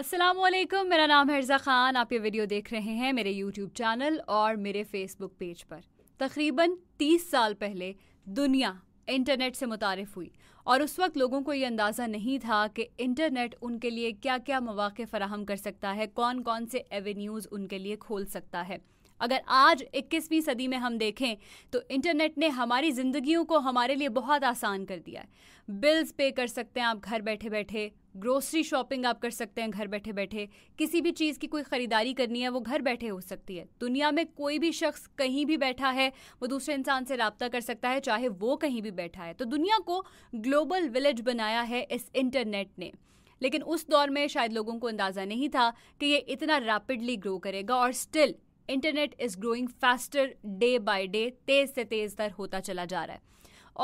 असलम मेरा नाम हिर्जा ख़ान आप ये वीडियो देख रहे हैं मेरे यूट्यूब चैनल और मेरे फेसबुक पेज पर तकरीबन 30 साल पहले दुनिया इंटरनेट से मुतारफ़ हुई और उस वक्त लोगों को ये अंदाज़ा नहीं था कि इंटरनेट उनके लिए क्या क्या मौाक़े फ़राहम कर सकता है कौन कौन से एवेन्यूज़ उनके लिए खोल सकता है अगर आज 21वीं सदी में हम देखें तो इंटरनेट ने हमारी ज़िंदगियों को हमारे लिए बहुत आसान कर दिया है बिल्स पे कर सकते हैं आप घर बैठे बैठे ग्रोसरी शॉपिंग आप कर सकते हैं घर बैठे बैठे किसी भी चीज़ की कोई ख़रीदारी करनी है वो घर बैठे हो सकती है दुनिया में कोई भी शख्स कहीं भी बैठा है वो दूसरे इंसान से रबता कर सकता है चाहे वो कहीं भी बैठा है तो दुनिया को ग्लोबल विलेज बनाया है इस इंटरनेट ने लेकिन उस दौर में शायद लोगों को अंदाज़ा नहीं था कि ये इतना रैपिडली ग्रो करेगा और still internet is growing faster day by day तेज़ से तेज़ तर होता चला जा रहा है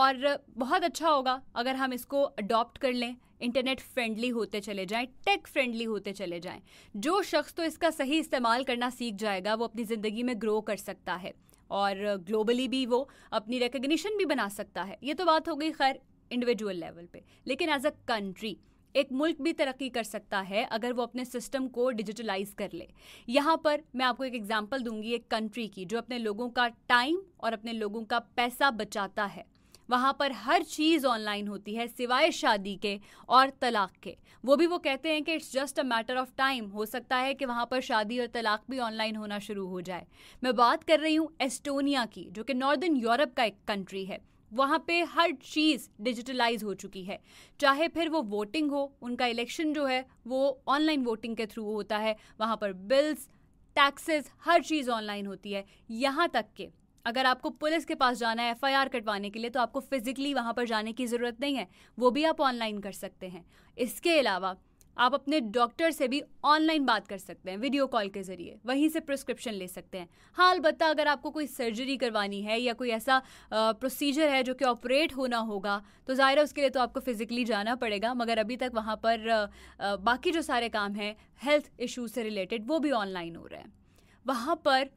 और बहुत अच्छा होगा अगर हम इसको अडॉप्ट कर लें इंटरनेट फ्रेंडली होते चले जाएं टेक फ्रेंडली होते चले जाएं जो शख्स तो इसका सही इस्तेमाल करना सीख जाएगा वो अपनी ज़िंदगी में ग्रो कर सकता है और ग्लोबली भी वो अपनी रिकग्निशन भी बना सकता है ये तो बात हो गई खैर इंडिविजुअल लेवल पे लेकिन एज अ कंट्री एक मुल्क भी तरक्की कर सकता है अगर वो अपने सिस्टम को डिजिटलाइज कर ले यहाँ पर मैं आपको एक एग्जाम्पल दूंगी एक कंट्री की जो अपने लोगों का टाइम और अपने लोगों का पैसा बचाता है वहाँ पर हर चीज़ ऑनलाइन होती है सिवाय शादी के और तलाक के वो भी वो कहते हैं कि it's just a matter of time हो सकता है कि वहाँ पर शादी और तलाक भी ऑनलाइन होना शुरू हो जाए मैं बात कर रही हूँ एस्टोनिया की जो कि नॉर्दर्न यूरोप का एक कंट्री है वहाँ पे हर चीज़ डिजिटलाइज हो चुकी है चाहे फिर वो वोटिंग हो उनका इलेक्शन जो है वो ऑनलाइन वोटिंग के थ्रू होता है वहाँ पर बिल्स टैक्सेस हर चीज़ ऑनलाइन होती है यहाँ तक के अगर आपको पुलिस के पास जाना है एफआईआर कटवाने के लिए तो आपको फिजिकली वहाँ पर जाने की ज़रूरत नहीं है वो भी आप ऑनलाइन कर सकते हैं इसके अलावा आप अपने डॉक्टर से भी ऑनलाइन बात कर सकते हैं वीडियो कॉल के ज़रिए वहीं से प्रिस्क्रिप्शन ले सकते हैं हाँ अलबत्त अगर आपको कोई सर्जरी करवानी है या कोई ऐसा प्रोसीजर है जो कि ऑपरेट होना होगा तो ज़ाहिर है उसके लिए तो आपको फ़िज़िकली जाना पड़ेगा मगर अभी तक वहाँ पर बाकी जो सारे काम हैं हेल्थ इशूज़ से रिलेटेड वो भी ऑनलाइन हो रहे हैं वहाँ पर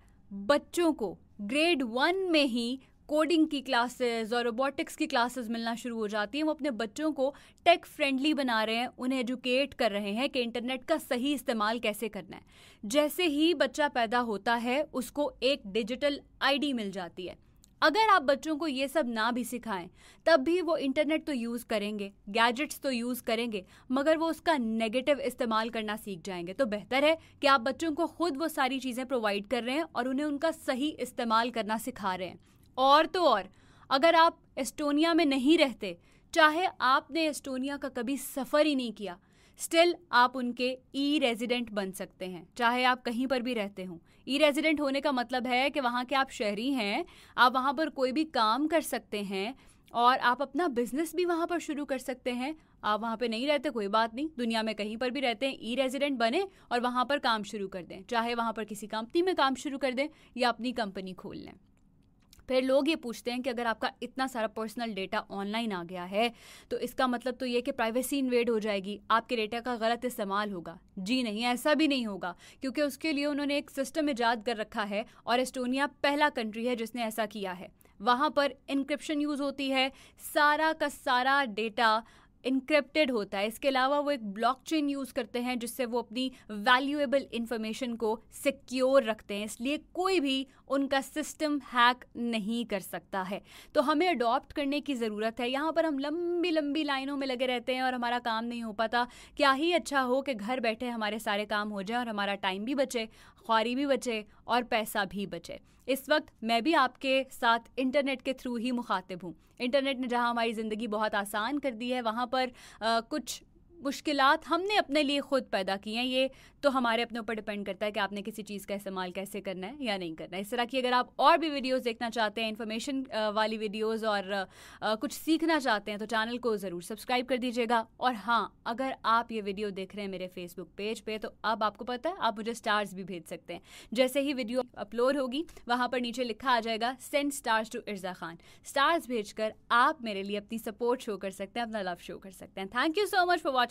बच्चों को ग्रेड वन में ही कोडिंग की क्लासेस और रोबोटिक्स की क्लासेस मिलना शुरू हो जाती हैं वो अपने बच्चों को टेक फ्रेंडली बना रहे हैं उन्हें एजुकेट कर रहे हैं कि इंटरनेट का सही इस्तेमाल कैसे करना है जैसे ही बच्चा पैदा होता है उसको एक डिजिटल आईडी मिल जाती है अगर आप बच्चों को ये सब ना भी सिखाएं तब भी वो इंटरनेट तो यूज़ करेंगे गैजेट्स तो यूज़ करेंगे मगर वो उसका नेगेटिव इस्तेमाल करना सीख जाएंगे तो बेहतर है कि आप बच्चों को खुद वो सारी चीज़ें प्रोवाइड कर रहे हैं और उन्हें उनका सही इस्तेमाल करना सिखा रहे हैं और तो और अगर आप एस्टोनिया में नहीं रहते चाहे आपने एस्टोनिया का कभी सफ़र ही नहीं किया स्टिल आप उनके ई रेजिडेंट बन सकते हैं चाहे आप कहीं पर भी रहते हों ई रेजिडेंट होने का मतलब है कि वहाँ के आप शहरी हैं आप वहाँ पर कोई भी काम कर सकते हैं और आप अपना बिजनेस भी वहाँ पर शुरू कर सकते हैं आप वहाँ पे नहीं रहते कोई बात नहीं दुनिया में कहीं पर भी रहते हैं ई रेजिडेंट बने और वहाँ पर काम शुरू कर दें चाहे वहाँ पर किसी कंपनी में काम शुरू कर दें या अपनी कंपनी खोल लें फिर लोग ये पूछते हैं कि अगर आपका इतना सारा पर्सनल डेटा ऑनलाइन आ गया है तो इसका मतलब तो ये कि प्राइवेसी इन्वेड हो जाएगी आपके डेटा का गलत इस्तेमाल होगा जी नहीं ऐसा भी नहीं होगा क्योंकि उसके लिए उन्होंने एक सिस्टम ईजाद कर रखा है और एस्टोनिया पहला कंट्री है जिसने ऐसा किया है वहाँ पर इंक्रिप्शन यूज़ होती है सारा का सारा डेटा इनक्रिप्टेड होता है इसके अलावा वो एक ब्लॉकचेन यूज़ करते हैं जिससे वो अपनी वैल्यूएबल इन्फॉर्मेशन को सिक्योर रखते हैं इसलिए कोई भी उनका सिस्टम हैक नहीं कर सकता है तो हमें अडॉप्ट करने की ज़रूरत है यहाँ पर हम लंबी लंबी लाइनों में लगे रहते हैं और हमारा काम नहीं हो पाता क्या ही अच्छा हो कि घर बैठे हमारे सारे काम हो जाए और हमारा टाइम भी बचे ख्वारी भी बचे और पैसा भी बचे इस वक्त मैं भी आपके साथ इंटरनेट के थ्रू ही मुखातिब हूँ इंटरनेट ने जहाँ हमारी ज़िंदगी बहुत आसान कर दी है वहाँ पर आ, कुछ मुश्किल हमने अपने लिए ख़ुद पैदा की हैं ये तो हमारे अपने ऊपर डिपेंड करता है कि आपने किसी चीज़ का इस्तेमाल कैसे करना है या नहीं करना है इस तरह की अगर आप और भी वीडियोस देखना चाहते हैं इन्फॉर्मेशन वाली वीडियोस और कुछ सीखना चाहते हैं तो चैनल को ज़रूर सब्सक्राइब कर दीजिएगा और हाँ अगर आप ये वीडियो देख रहे हैं मेरे फेसबुक पेज पर तो अब आपको पता है आप मुझे स्टार्स भी भेज सकते हैं जैसे ही वीडियो अपलोड होगी वहाँ पर नीचे लिखा आ जाएगा send stars to Irza Khan stars भेज आप मेरे लिए अपनी सपोर्ट शो कर सकते हैं अपना लव शो कर सकते हैं thank you so much for watching